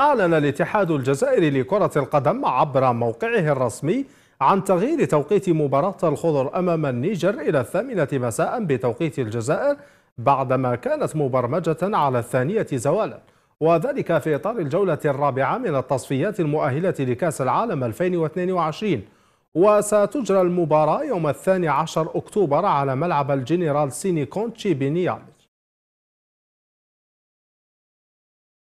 أعلن الاتحاد الجزائري لكرة القدم عبر موقعه الرسمي عن تغيير توقيت مباراة الخضر أمام النيجر إلى الثامنة مساء بتوقيت الجزائر بعدما كانت مبرمجة على الثانية زوالا وذلك في إطار الجولة الرابعة من التصفيات المؤهلة لكأس العالم 2022 وستجرى المباراة يوم الثاني عشر أكتوبر على ملعب الجنرال سيني كونتشي بنيامي